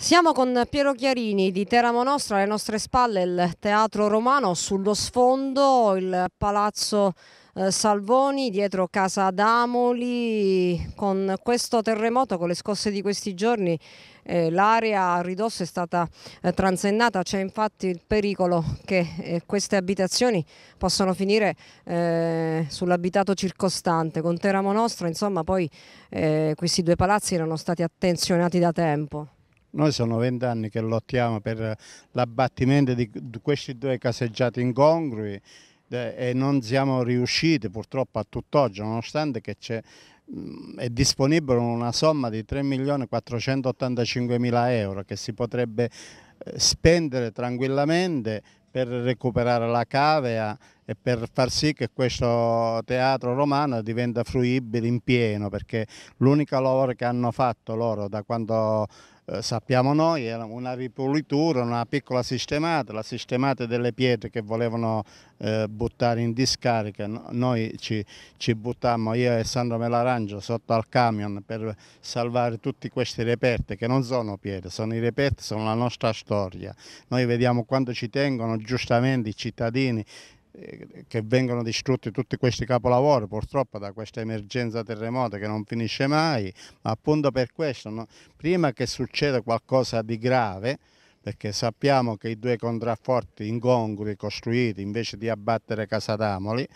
Siamo con Piero Chiarini di Teramo Nostra, alle nostre spalle il Teatro Romano, sullo sfondo il Palazzo eh, Salvoni, dietro Casa Damoli, Con questo terremoto, con le scosse di questi giorni, eh, l'area a ridosso è stata eh, transennata, c'è infatti il pericolo che eh, queste abitazioni possano finire eh, sull'abitato circostante. Con Teramo Nostra, insomma, poi questi due palazzi erano stati attenzionati da tempo. Noi sono vent'anni che lottiamo per l'abbattimento di questi due caseggiati incongrui eh, e non siamo riusciti purtroppo a tutt'oggi, nonostante che c'è mm, è disponibile una somma di 3.485.000 euro che si potrebbe eh, spendere tranquillamente per recuperare la cavea e per far sì che questo teatro romano diventa fruibile in pieno perché l'unica lavoro che hanno fatto loro da quando eh, sappiamo noi era una ripulitura, una piccola sistemata, la sistemata delle pietre che volevano eh, buttare in discarica, noi ci, ci buttammo io e Sandro Melarangio sotto al camion per salvare tutti questi reperti che non sono pietre, sono i reperti, sono la nostra storia, noi vediamo quanto ci tengono, giustamente i cittadini eh, che vengono distrutti tutti questi capolavori purtroppo da questa emergenza terremota che non finisce mai, ma appunto per questo, no? prima che succeda qualcosa di grave, perché sappiamo che i due contrafforti incongrui costruiti invece di abbattere Casadamoli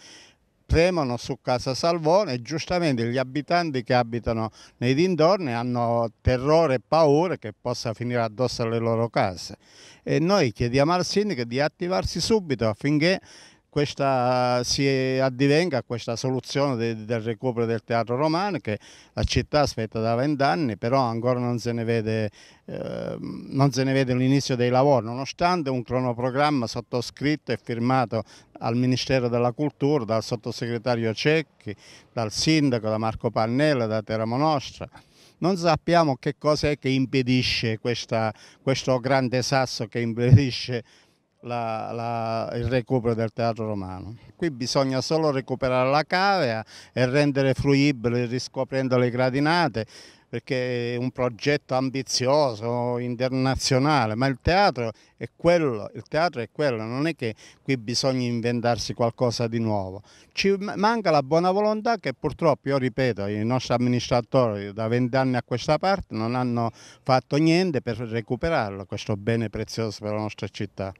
tremono su Casa Salvone e giustamente gli abitanti che abitano nei dintorni hanno terrore e paura che possa finire addosso alle loro case. E noi chiediamo al sindaco di attivarsi subito affinché questa, si addivenga questa soluzione de, del recupero del teatro romano che la città aspetta da vent'anni però ancora non se ne vede, eh, vede l'inizio dei lavori nonostante un cronoprogramma sottoscritto e firmato al Ministero della Cultura dal sottosegretario Cecchi, dal sindaco, da Marco Pannella, da Teramo Nostra non sappiamo che cos'è che impedisce questa, questo grande sasso che impedisce la, la, il recupero del teatro romano. Qui bisogna solo recuperare la cavea e rendere fruibile riscoprendo le gradinate perché è un progetto ambizioso, internazionale, ma il teatro è quello, il teatro è quello, non è che qui bisogna inventarsi qualcosa di nuovo. Ci manca la buona volontà che purtroppo, io ripeto, i nostri amministratori da vent'anni a questa parte non hanno fatto niente per recuperarlo, questo bene prezioso per la nostra città.